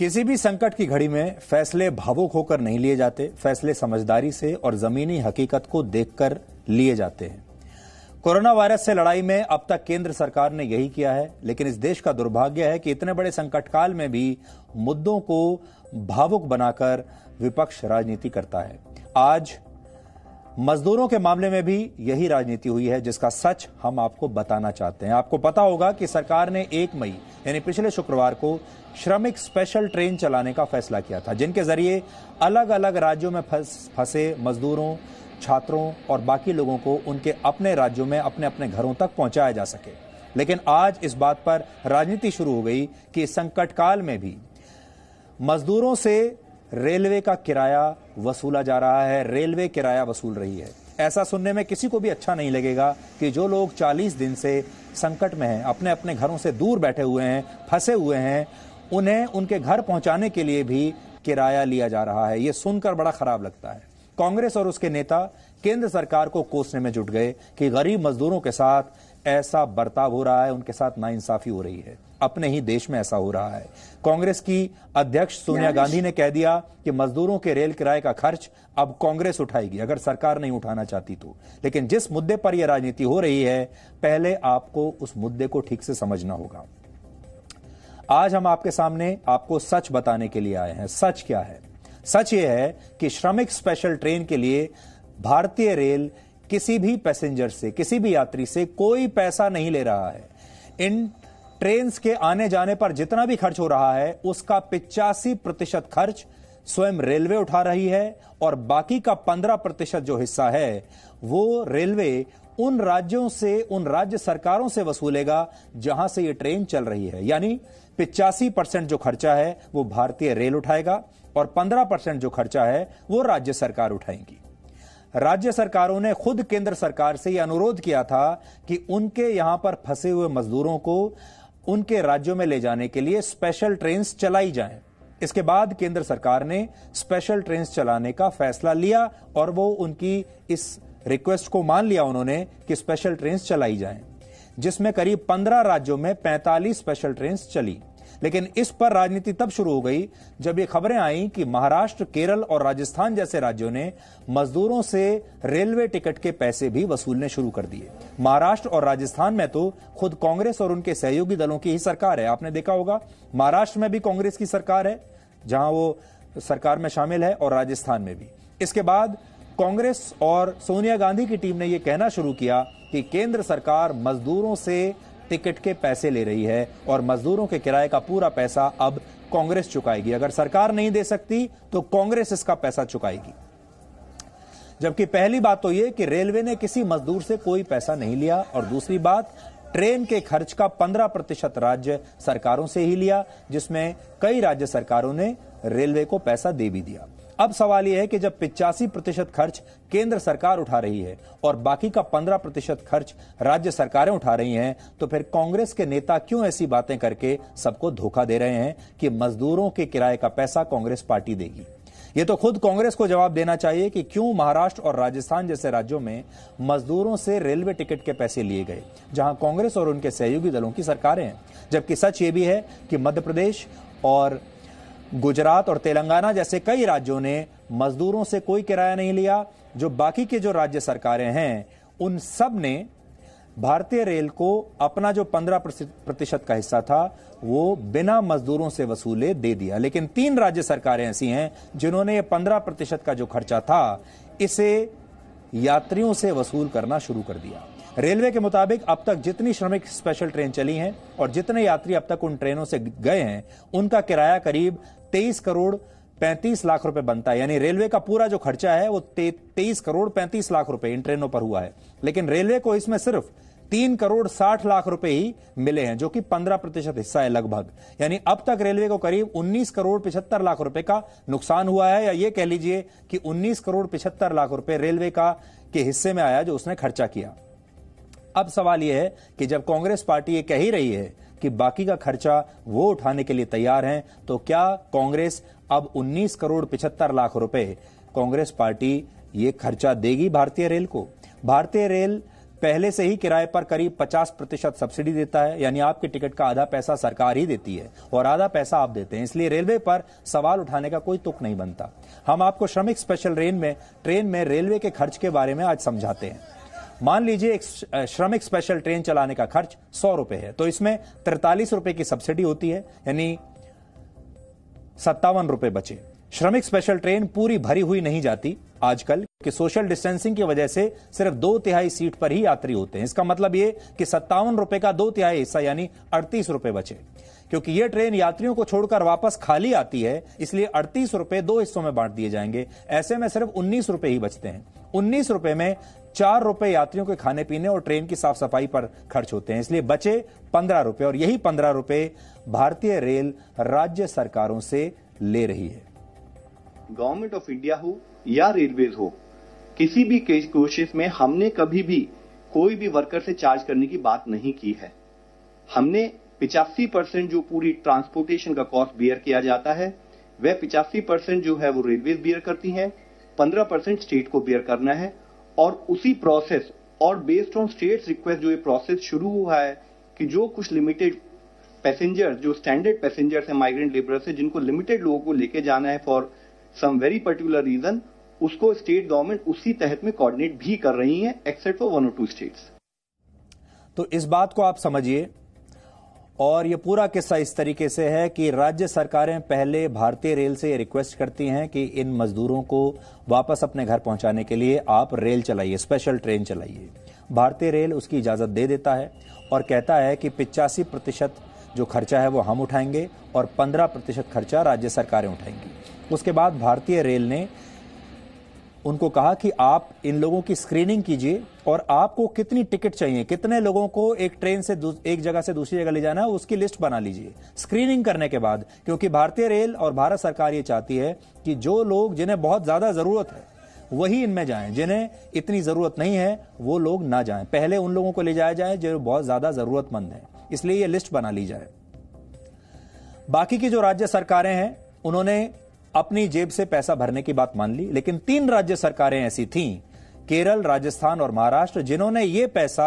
किसी भी संकट की घड़ी में फैसले भावुक होकर नहीं लिए जाते फैसले समझदारी से और जमीनी हकीकत को देखकर लिए जाते हैं कोरोना वायरस से लड़ाई में अब तक केंद्र सरकार ने यही किया है लेकिन इस देश का दुर्भाग्य है कि इतने बड़े संकट काल में भी मुद्दों को भावुक बनाकर विपक्ष राजनीति करता है आज मजदूरों के मामले में भी यही राजनीति हुई है जिसका सच हम आपको बताना चाहते हैं आपको पता होगा कि सरकार ने एक मई यानी पिछले शुक्रवार को श्रमिक स्पेशल ट्रेन चलाने का फैसला किया था जिनके जरिए अलग अलग राज्यों में फंसे मजदूरों छात्रों और बाकी लोगों को उनके अपने राज्यों में अपने अपने घरों तक पहुंचाया जा सके लेकिन आज इस बात पर राजनीति शुरू हो गई कि संकट काल में भी मजदूरों से रेलवे का किराया वसूला जा रहा है रेलवे किराया वसूल रही है ऐसा सुनने में किसी को भी अच्छा नहीं लगेगा कि जो लोग 40 दिन से संकट में हैं अपने अपने घरों से दूर बैठे हुए हैं फंसे हुए हैं उन्हें उनके घर पहुंचाने के लिए भी किराया लिया जा रहा है ये सुनकर बड़ा खराब लगता है कांग्रेस और उसके नेता केंद्र सरकार को कोसने में जुट गए कि गरीब मजदूरों के साथ ऐसा बर्ताव हो रहा है उनके साथ नाइंसाफी हो रही है अपने ही देश में ऐसा हो रहा है कांग्रेस की अध्यक्ष सोनिया गांधी ने कह दिया कि मजदूरों के रेल किराए का खर्च अब कांग्रेस उठाएगी अगर सरकार नहीं उठाना चाहती तो लेकिन जिस मुद्दे पर यह राजनीति हो रही है पहले आपको उस मुद्दे को ठीक से समझना होगा आज हम आपके सामने आपको सच बताने के लिए आए हैं सच क्या है सच यह है कि श्रमिक स्पेशल ट्रेन के लिए भारतीय रेल किसी भी पैसेंजर से किसी भी यात्री से कोई पैसा नहीं ले रहा है इन ट्रेन के आने जाने पर जितना भी खर्च हो रहा है उसका पिचासी प्रतिशत खर्च स्वयं रेलवे उठा रही है और बाकी का पंद्रह प्रतिशत जो हिस्सा है वो रेलवे उन राज्यों से उन राज्य सरकारों से वसूलेगा जहां से ये ट्रेन चल रही है यानी पिचासी परसेंट जो खर्चा है वो भारतीय रेल उठाएगा और पंद्रह परसेंट जो खर्चा है वो राज्य सरकार उठाएगी राज्य सरकारों ने खुद केंद्र सरकार से यह अनुरोध किया था कि उनके यहां पर फंसे हुए मजदूरों को उनके राज्यों में ले जाने के लिए स्पेशल ट्रेन चलाई जाए इसके बाद केंद्र सरकार ने स्पेशल ट्रेन चलाने का फैसला लिया और वो उनकी इस रिक्वेस्ट को मान लिया उन्होंने कि स्पेशल ट्रेन चलाई जाए जिसमें करीब 15 राज्यों में 45 स्पेशल ट्रेन चली लेकिन इस पर राजनीति तब शुरू हो गई जब ये खबरें आई कि महाराष्ट्र केरल और राजस्थान जैसे राज्यों ने मजदूरों से रेलवे टिकट के पैसे भी वसूलने शुरू कर दिए महाराष्ट्र और राजस्थान में तो खुद कांग्रेस और उनके सहयोगी दलों की ही सरकार है आपने देखा होगा महाराष्ट्र में भी कांग्रेस की सरकार है जहां वो सरकार में शामिल है और राजस्थान में भी इसके बाद कांग्रेस और सोनिया गांधी की टीम ने यह कहना शुरू किया कि केंद्र सरकार मजदूरों से टिकट के पैसे ले रही है और मजदूरों के किराए का पूरा पैसा अब कांग्रेस चुकाएगी अगर सरकार नहीं दे सकती तो कांग्रेस इसका पैसा चुकाएगी जबकि पहली बात तो यह कि रेलवे ने किसी मजदूर से कोई पैसा नहीं लिया और दूसरी बात ट्रेन के खर्च का 15 प्रतिशत राज्य सरकारों से ही लिया जिसमें कई राज्य सरकारों ने रेलवे को पैसा दे भी दिया अब सवाल यह है कि जब पिचासी प्रतिशत खर्च केंद्र सरकार उठा रही है और बाकी का पंद्रह प्रतिशत खर्च राज्य सरकारें उठा रही हैं तो फिर कांग्रेस के नेता क्यों ऐसी बातें करके सबको धोखा दे रहे हैं कि मजदूरों के किराए का पैसा कांग्रेस पार्टी देगी ये तो खुद कांग्रेस को जवाब देना चाहिए कि क्यों महाराष्ट्र और राजस्थान जैसे राज्यों में मजदूरों से रेलवे टिकट के पैसे लिए गए जहां कांग्रेस और उनके सहयोगी दलों की सरकारें हैं जबकि सच ये भी है कि मध्य प्रदेश और गुजरात और तेलंगाना जैसे कई राज्यों ने मजदूरों से कोई किराया नहीं लिया जो बाकी के जो राज्य सरकारें हैं उन सब ने भारतीय रेल को अपना जो पंद्रह प्रतिशत का हिस्सा था वो बिना मजदूरों से वसूले दे दिया लेकिन तीन राज्य सरकारें ऐसी हैं जिन्होंने ये पंद्रह प्रतिशत का जो खर्चा था इसे यात्रियों से वसूल करना शुरू कर दिया रेलवे के मुताबिक अब तक जितनी श्रमिक स्पेशल ट्रेन चली हैं और जितने यात्री अब तक उन ट्रेनों से गए हैं उनका किराया करीब तेईस करोड़ पैंतीस लाख रुपए बनता है यानी रेलवे का पूरा जो खर्चा है वो तेईस करोड़ पैंतीस लाख रुपए इन ट्रेनों पर हुआ है लेकिन रेलवे को इसमें सिर्फ तीन करोड़ साठ लाख रुपए ही मिले हैं जो कि पंद्रह प्रतिशत हिस्सा है लगभग यानी अब तक रेलवे को करीब उन्नीस करोड़ पिछहत्तर लाख रुपए का नुकसान हुआ है या ये कह लीजिए कि उन्नीस करोड़ पिछहत्तर लाख रुपए रेलवे का के हिस्से में आया जो उसने खर्चा किया अब सवाल यह है कि जब कांग्रेस पार्टी ये कह ही रही है कि बाकी का खर्चा वो उठाने के लिए तैयार हैं तो क्या कांग्रेस अब 19 करोड़ पिछहत्तर लाख रुपए कांग्रेस पार्टी ये खर्चा देगी भारतीय रेल को भारतीय रेल पहले से ही किराए पर करीब 50 प्रतिशत सब्सिडी देता है यानी आपके टिकट का आधा पैसा सरकार ही देती है और आधा पैसा आप देते हैं इसलिए रेलवे पर सवाल उठाने का कोई तुक नहीं बनता हम आपको श्रमिक स्पेशल ट्रेन में ट्रेन में रेलवे के खर्च के बारे में आज समझाते हैं मान लीजिए एक श्रमिक स्पेशल ट्रेन चलाने का खर्च सौ रुपए है तो इसमें तिरतालीस रुपए की सब्सिडी होती है यानी सत्तावन रुपए बचे श्रमिक स्पेशल ट्रेन पूरी भरी हुई नहीं जाती आजकल कि सोशल डिस्टेंसिंग की वजह से सिर्फ दो तिहाई सीट पर ही यात्री होते हैं इसका मतलब ये कि सत्तावन रुपए का दो तिहाई हिस्सा यानी अड़तीस रुपए बचे क्योंकि ये ट्रेन यात्रियों को छोड़कर वापस खाली आती है इसलिए अड़तीस रुपए दो हिस्सों में बांट दिए जाएंगे ऐसे में सिर्फ उन्नीस रुपए ही बचते हैं उन्नीस रुपए में चार रुपए यात्रियों के खाने पीने और ट्रेन की साफ सफाई पर खर्च होते हैं इसलिए बचे पंद्रह रुपए और यही पंद्रह रुपए भारतीय रेल राज्य सरकारों से ले रही है गवर्नमेंट ऑफ इंडिया हो या रेलवे हो किसी भी कोशिश में हमने कभी भी कोई भी वर्कर से चार्ज करने की बात नहीं की है हमने पिचासी परसेंट जो पूरी ट्रांसपोर्टेशन का कॉस्ट बियर किया जाता है वह पिचासी परसेंट जो है वो रेलवे बियर करती है पंद्रह परसेंट स्टेट को बियर करना है और उसी प्रोसेस और बेस्ड ऑन स्टेट रिक्वेस्ट जो ये प्रोसेस शुरू हुआ है कि जो कुछ लिमिटेड पैसेंजर्स जो स्टैंडर्ड पैसेंजर्स है माइग्रेंट लेबरर्स है जिनको लिमिटेड लोगों को लेके जाना है for some very particular reason उसको स्टेट गवर्नमेंट उसी तहत में कोऑर्डिनेट भी कर रही है एक्सेप्ट फॉर वन और टू स्टेट्स तो इस बात को आप समझिए और ये पूरा किस्सा इस तरीके से है कि राज्य सरकारें पहले भारतीय रेल से ये रिक्वेस्ट करती हैं कि इन मजदूरों को वापस अपने घर पहुंचाने के लिए आप रेल चलाइए स्पेशल ट्रेन चलाइए भारतीय रेल उसकी इजाज़त दे देता है और कहता है कि पिचासी प्रतिशत जो खर्चा है वो हम उठाएंगे और पंद्रह प्रतिशत खर्चा राज्य सरकारें उठाएंगी उसके बाद भारतीय रेल ने उनको कहा कि आप इन लोगों की स्क्रीनिंग कीजिए और आपको कितनी टिकट चाहिए कितने लोगों को एक ट्रेन से एक जगह से दूसरी जगह ले जाना है उसकी लिस्ट बना लीजिए स्क्रीनिंग करने के बाद क्योंकि भारतीय रेल और भारत सरकार ये चाहती है कि जो लोग जिन्हें बहुत ज्यादा जरूरत है वही इनमें जाएं जिन्हें इतनी जरूरत नहीं है वो लोग ना जाएं पहले उन लोगों को ले जाया जाए जो बहुत ज्यादा जरूरतमंद है इसलिए यह लिस्ट बना ली जाए बाकी की जो राज्य सरकारें हैं उन्होंने अपनी जेब से पैसा भरने की बात मान ली लेकिन तीन राज्य सरकारें ऐसी थीं केरल राजस्थान और महाराष्ट्र जिन्होंने ये पैसा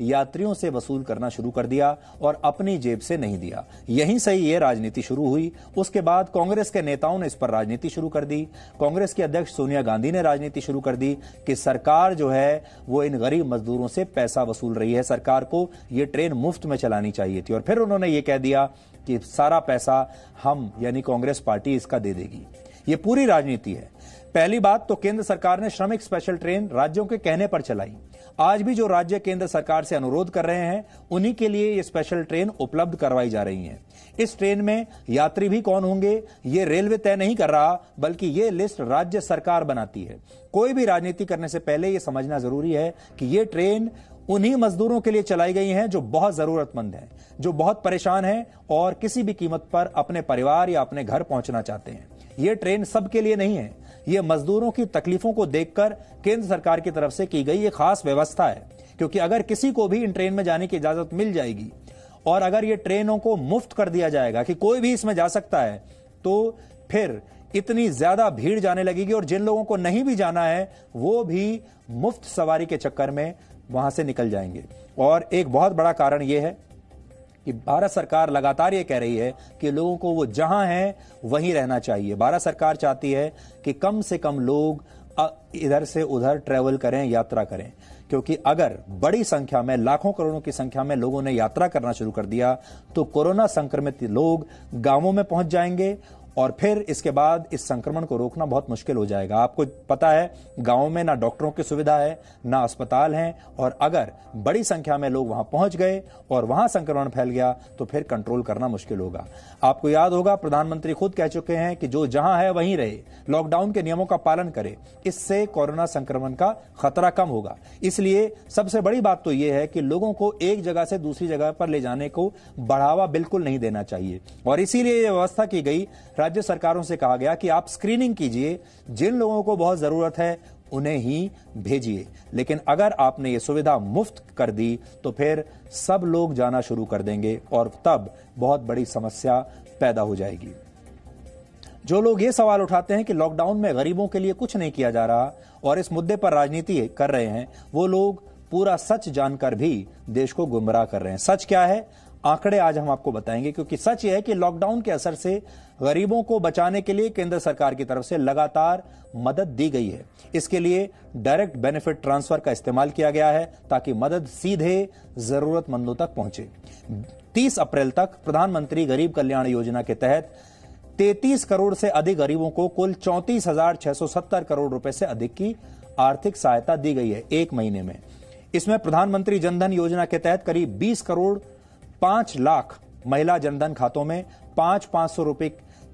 यात्रियों से वसूल करना शुरू कर दिया और अपनी जेब से नहीं दिया यहीं से ही ये राजनीति शुरू हुई उसके बाद कांग्रेस के नेताओं ने इस पर राजनीति शुरू कर दी कांग्रेस की अध्यक्ष सोनिया गांधी ने राजनीति शुरू कर दी कि सरकार जो है वो इन गरीब मजदूरों से पैसा वसूल रही है सरकार को ये ट्रेन मुफ्त में चलानी चाहिए थी और फिर उन्होंने ये कह दिया कि सारा पैसा हम यानी कांग्रेस पार्टी इसका दे देगी ये पूरी राजनीति है पहली बात तो केंद्र सरकार ने श्रमिक स्पेशल ट्रेन राज्यों के कहने पर चलाई आज भी जो राज्य केंद्र सरकार से अनुरोध कर रहे हैं उन्हीं के लिए ये स्पेशल ट्रेन उपलब्ध करवाई जा रही है इस ट्रेन में यात्री भी कौन होंगे ये रेलवे तय नहीं कर रहा बल्कि ये लिस्ट राज्य सरकार बनाती है कोई भी राजनीति करने से पहले ये समझना जरूरी है कि ये ट्रेन उन्हीं मजदूरों के लिए चलाई गई हैं जो बहुत जरूरतमंद हैं जो बहुत परेशान हैं और किसी भी कीमत पर अपने परिवार या अपने घर पहुंचना चाहते हैं ये ट्रेन सबके लिए नहीं है ये मजदूरों की तकलीफों को देखकर केंद्र सरकार की तरफ से की गई ये खास व्यवस्था है क्योंकि अगर किसी को भी इन ट्रेन में जाने की इजाजत मिल जाएगी और अगर ये ट्रेनों को मुफ्त कर दिया जाएगा कि कोई भी इसमें जा सकता है तो फिर इतनी ज्यादा भीड़ जाने लगेगी और जिन लोगों को नहीं भी जाना है वो भी मुफ्त सवारी के चक्कर में वहां से निकल जाएंगे और एक बहुत बड़ा कारण यह है कि भारत सरकार लगातार ये कह रही है कि लोगों को वो जहां हैं वहीं रहना चाहिए भारत सरकार चाहती है कि कम से कम लोग इधर से उधर ट्रेवल करें यात्रा करें क्योंकि अगर बड़ी संख्या में लाखों करोड़ों की संख्या में लोगों ने यात्रा करना शुरू कर दिया तो कोरोना संक्रमित लोग गांवों में पहुंच जाएंगे और फिर इसके बाद इस संक्रमण को रोकना बहुत मुश्किल हो जाएगा आपको पता है गाँव में ना डॉक्टरों की सुविधा है ना अस्पताल है और अगर बड़ी संख्या में लोग वहां पहुंच गए और वहां संक्रमण फैल गया तो फिर कंट्रोल करना मुश्किल होगा आपको याद होगा प्रधानमंत्री खुद कह चुके हैं कि जो जहां है वहीं रहे लॉकडाउन के नियमों का पालन करे इससे कोरोना संक्रमण का खतरा कम होगा इसलिए सबसे बड़ी बात तो यह है कि लोगों को एक जगह से दूसरी जगह पर ले जाने को बढ़ावा बिल्कुल नहीं देना चाहिए और इसीलिए यह व्यवस्था की गई राज्य सरकारों से कहा गया कि आप स्क्रीनिंग कीजिए जिन लोगों को बहुत जरूरत है उन्हें ही भेजिए लेकिन अगर आपने ये सुविधा मुफ्त कर दी तो फिर सब लोग जाना शुरू कर देंगे और तब बहुत बड़ी समस्या पैदा हो जाएगी जो लोग ये सवाल उठाते हैं कि लॉकडाउन में गरीबों के लिए कुछ नहीं किया जा रहा और इस मुद्दे पर राजनीति कर रहे हैं वो लोग पूरा सच जानकर भी देश को गुमराह कर रहे हैं सच क्या है आंकड़े आज हम आपको बताएंगे क्योंकि सच यह है कि लॉकडाउन के असर से गरीबों को बचाने के लिए केंद्र सरकार की तरफ से लगातार मदद दी गई है इसके लिए डायरेक्ट बेनिफिट ट्रांसफर का इस्तेमाल किया गया है ताकि मदद सीधे जरूरतमंदों तक पहुंचे 30 अप्रैल तक प्रधानमंत्री गरीब कल्याण योजना के तहत 33 करोड़ से अधिक गरीबों को कुल चौंतीस करोड़ रुपए से अधिक की आर्थिक सहायता दी गई है एक महीने में इसमें प्रधानमंत्री जनधन योजना के तहत करीब 20 करोड़ पांच लाख महिला जनधन खातों में पांच पांच सौ रुपए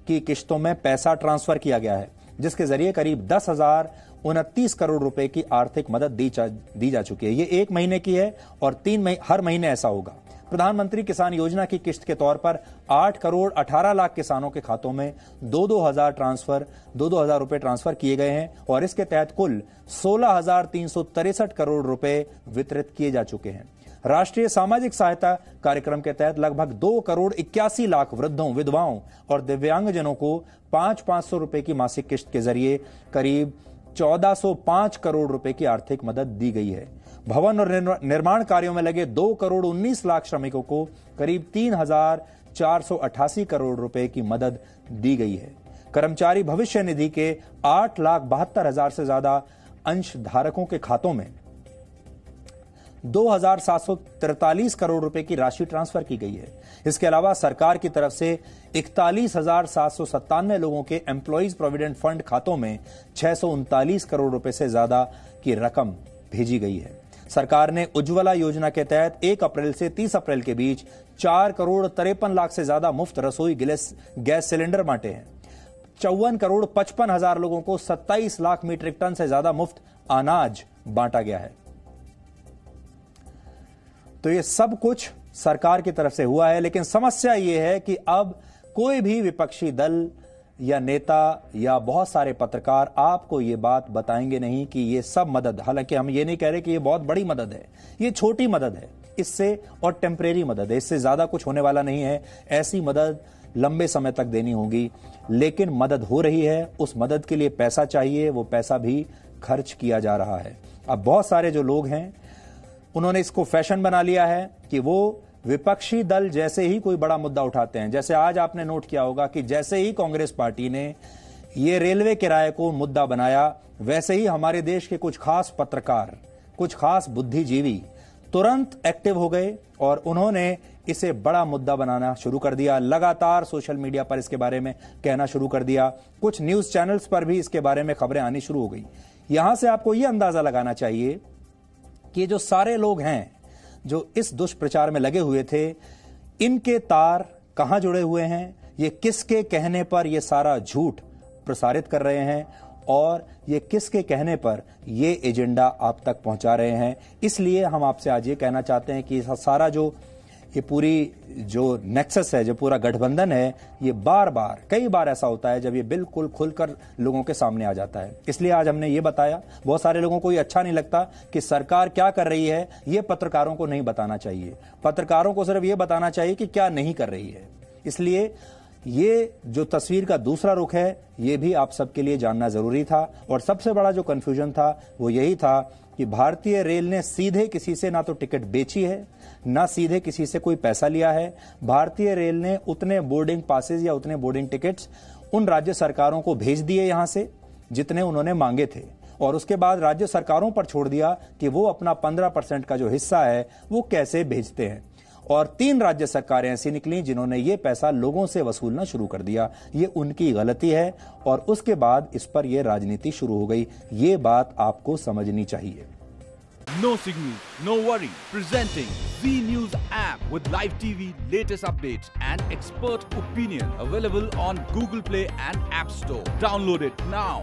की किश्तों में पैसा ट्रांसफर किया गया है जिसके जरिए करीब दस हजार उनतीस करोड़ रुपए की आर्थिक मदद दी जा, दी जा चुकी है ये एक महीने की है और तीन मही, हर महीने ऐसा होगा प्रधानमंत्री किसान योजना की किश्त के तौर पर आठ करोड़ अठारह लाख किसानों के खातों में दो दो हजार ट्रांसफर दो दो हजार रुपए ट्रांसफर किए गए हैं और इसके तहत कुल सोलह हजार तीन सौ तिरसठ करोड़ रुपए वितरित किए जा चुके हैं राष्ट्रीय सामाजिक सहायता कार्यक्रम के तहत लगभग दो करोड़ इक्यासी लाख वृद्धों विधवाओं और दिव्यांगजनों को पांच पांच सौ रुपए की मासिक किश्त के जरिए करीब चौदह सौ पांच करोड़ रुपए की आर्थिक मदद दी गई है भवन और निर्माण कार्यों में लगे दो करोड़ उन्नीस लाख श्रमिकों को करीब तीन हजार चार सौ अठासी करोड़ रुपए की मदद दी गई है कर्मचारी भविष्य निधि के आठ लाख बहत्तर हजार से ज्यादा अंशधारकों के खातों में दो करोड़ रुपए की राशि ट्रांसफर की गई है इसके अलावा सरकार की तरफ से इकतालीस लोगों के एम्प्लॉज प्रोविडेंट फंड खातों में छह करोड़ रुपए से ज्यादा की रकम भेजी गई है सरकार ने उज्ज्वला योजना के तहत 1 अप्रैल से 30 अप्रैल के बीच 4 करोड़ तिरपन लाख से ज्यादा मुफ्त रसोई गैस सिलेंडर बांटे हैं चौवन करोड़ पचपन हजार लोगों को 27 लाख मीट्रिक टन से ज्यादा मुफ्त अनाज बांटा गया है तो ये सब कुछ सरकार की तरफ से हुआ है लेकिन समस्या ये है कि अब कोई भी विपक्षी दल या नेता या बहुत सारे पत्रकार आपको ये बात बताएंगे नहीं कि ये सब मदद हालांकि हम ये नहीं कह रहे कि ये बहुत बड़ी मदद है ये छोटी मदद है इससे और टेम्परेरी मदद है इससे ज़्यादा कुछ होने वाला नहीं है ऐसी मदद लंबे समय तक देनी होगी लेकिन मदद हो रही है उस मदद के लिए पैसा चाहिए वो पैसा भी खर्च किया जा रहा है अब बहुत सारे जो लोग हैं उन्होंने इसको फैशन बना लिया है कि वो विपक्षी दल जैसे ही कोई बड़ा मुद्दा उठाते हैं जैसे आज आपने नोट किया होगा कि जैसे ही कांग्रेस पार्टी ने ये रेलवे किराए को मुद्दा बनाया वैसे ही हमारे देश के कुछ खास पत्रकार कुछ खास बुद्धिजीवी तुरंत एक्टिव हो गए और उन्होंने इसे बड़ा मुद्दा बनाना शुरू कर दिया लगातार सोशल मीडिया पर इसके बारे में कहना शुरू कर दिया कुछ न्यूज चैनल्स पर भी इसके बारे में खबरें आनी शुरू हो गई यहां से आपको यह अंदाजा लगाना चाहिए कि जो सारे लोग हैं जो इस दुष्प्रचार में लगे हुए थे इनके तार कहां जुड़े हुए हैं ये किसके कहने पर ये सारा झूठ प्रसारित कर रहे हैं और ये किसके कहने पर ये एजेंडा आप तक पहुंचा रहे हैं इसलिए हम आपसे आज ये कहना चाहते हैं कि सारा जो कि पूरी जो नेक्सस है जो पूरा गठबंधन है ये बार बार कई बार ऐसा होता है जब ये बिल्कुल खुलकर लोगों के सामने आ जाता है इसलिए आज हमने ये बताया बहुत सारे लोगों को ये अच्छा नहीं लगता कि सरकार क्या कर रही है ये पत्रकारों को नहीं बताना चाहिए पत्रकारों को सिर्फ ये बताना चाहिए कि क्या नहीं कर रही है इसलिए ये जो तस्वीर का दूसरा रुख है ये भी आप सबके लिए जानना जरूरी था और सबसे बड़ा जो कन्फ्यूजन था वो यही था कि भारतीय रेल ने सीधे किसी से ना तो टिकट बेची है ना सीधे किसी से कोई पैसा लिया है भारतीय रेल ने उतने बोर्डिंग पासेज या उतने बोर्डिंग टिकट्स उन राज्य सरकारों को भेज दिए यहां से जितने उन्होंने मांगे थे और उसके बाद राज्य सरकारों पर छोड़ दिया कि वो अपना पंद्रह परसेंट का जो हिस्सा है वो कैसे भेजते हैं और तीन राज्य सरकारें ऐसी निकली जिन्होंने ये पैसा लोगों से वसूलना शुरू कर दिया ये उनकी गलती है और उसके बाद इस पर यह राजनीति शुरू हो गई ये बात आपको समझनी चाहिए no signal no worry presenting Zee news app with live TV latest update and expert opinion available on Google Play and app store download it now